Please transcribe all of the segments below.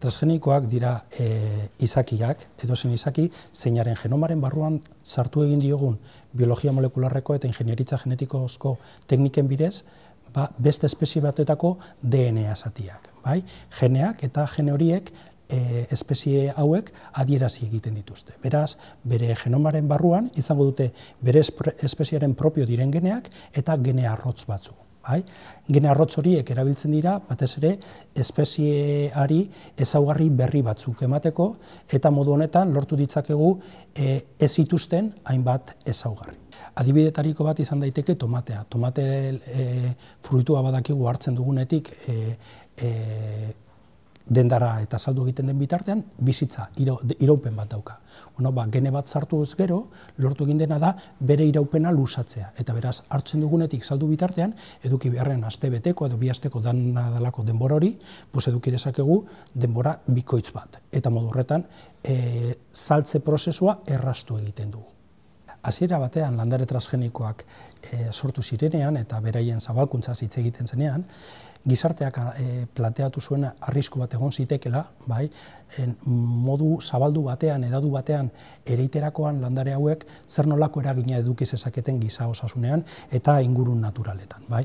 transgenikoak dira e, izakiak, edo zen izaki, zeinaren genomaren barruan sartu egin diogun biologia molekularreko eta ingenieritza genetikozko tekniken bidez, ba, beste espezie batetako DNA zatiak. Bai? Geneak eta gene horiek e, espezie hauek adierazi egiten dituzte. Beraz, bere genomaren barruan izango dute bere espeziaren propio diren geneak eta gene arrotz batzu. Hai? Gene arrotz horiek erabiltzen dira, batez ere, espezieari ezaugarri berri batzuk emateko, eta modu honetan lortu ditzakegu e, ez zituzten hainbat ezaugarri. Adibidetariko bat izan daiteke tomatea. Tomate e, fruitua badakigu hartzen dugunetik e, e, dendara eta saldu egiten den bitartean, bizitza, iro, iraupen bat dauka. Bueno, ba, gene bat zartu ez gero, lortu egin dena da, bere iraupena lusatzea. Eta beraz, hartzen dugunetik saldu bitartean, eduki beharren aste beteko edo bi asteko dan dalako denbora hori, pues eduki dezakegu denbora bikoitz bat. Eta modu horretan, e, saltze prozesua errastu egiten dugu hasiera batean landare transgenikoak eh, sortu zirenean eta beraien zabalkuntza hitz egiten zenean, gizarteak e, planteatu zuen arrisku bat egon zitekela, bai, modu zabaldu batean, edadu batean, ereiterakoan landare hauek zer nolako eragina eduki zezaketen giza osasunean eta ingurun naturaletan. Bai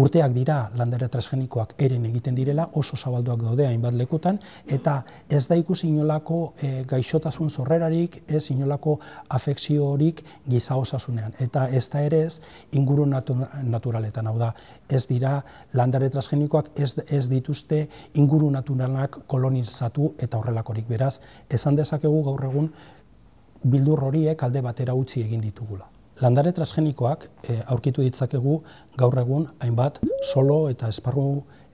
urteak dira landare transgenikoak eren egiten direla, oso zabalduak daude hainbat lekutan, eta ez da ikusi inolako eh, gaixotasun zorrerarik, ez inolako afekzio horik giza osasunean. Eta ez da ere ez inguru naturaletan, hau da, ez dira landare transgenikoak ez, ez dituzte inguru naturalak kolonizatu eta horrelakorik. Beraz, esan dezakegu gaur egun bildur horiek alde batera utzi egin ditugula. Landare transgenikoak eh, aurkitu ditzakegu gaur egun hainbat solo eta esparru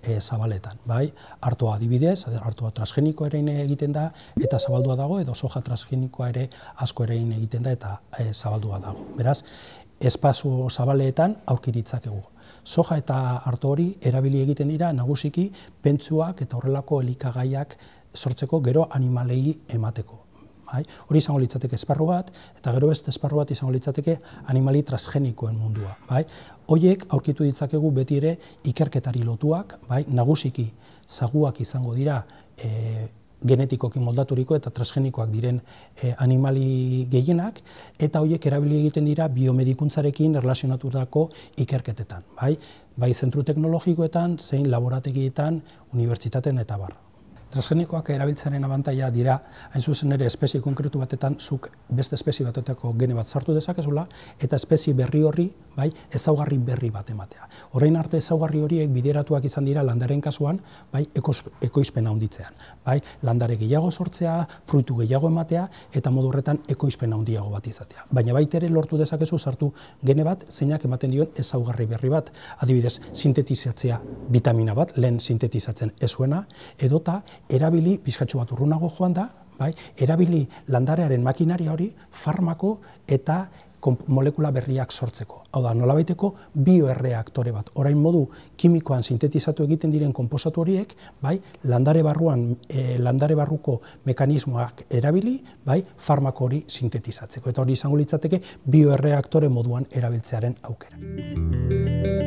eh, zabaletan. Bai, Artoa adibidez, hartua transgenikoa ere egiten da eta zabaldua dago, edo soja transgenikoa ere asko ere egiten da eta e, zabaldua dago. Beraz, espazu zabaleetan aurki ditzakegu. Soja eta hartu hori erabili egiten dira nagusiki pentsuak eta horrelako elikagaiak sortzeko gero animalei emateko. Hai? Hori izango litzateke esparru bat, eta gero beste esparru bat izango litzateke animali transgenikoen mundua. Bai? Hoiek aurkitu ditzakegu beti ere ikerketari lotuak, bai? nagusiki zaguak izango dira e, genetikoki moldaturiko eta transgenikoak diren e, animali gehienak, eta horiek erabili egiten dira biomedikuntzarekin erlasionaturako ikerketetan. Bai? bai zentru teknologikoetan, zein laborategietan, unibertsitaten eta barra. Transgenikoak erabiltzenen abantaia dira, hain zuzen ere espezie konkretu batetan zuk beste espezie batetako gene bat zartu dezakezula, eta espezie berri horri bai, ezaugarri berri bat ematea. Horrein arte ezaugarri horiek bideratuak izan dira landaren kasuan bai, ekoizpena handitzean. Bai, landare gehiago sortzea, fruitu gehiago ematea, eta modu horretan ekoizpen handiago bat izatea. Baina bai, ere lortu dezakezu sartu gene bat, zeinak ematen dion ezaugarri berri bat. Adibidez, sintetizatzea vitamina bat, lehen sintetizatzen ezuena, edota erabili, bizkatxo bat urrunago joan da, bai, erabili landarearen makinaria hori farmako eta molekula berriak sortzeko. Hau da, nolabaiteko bioerreaktore bat. Orain modu kimikoan sintetizatu egiten diren konposatu horiek, bai, landare barruan, e, landare barruko mekanismoak erabili, bai, farmako hori sintetizatzeko. Eta hori izango litzateke bioerreaktore moduan erabiltzearen aukera.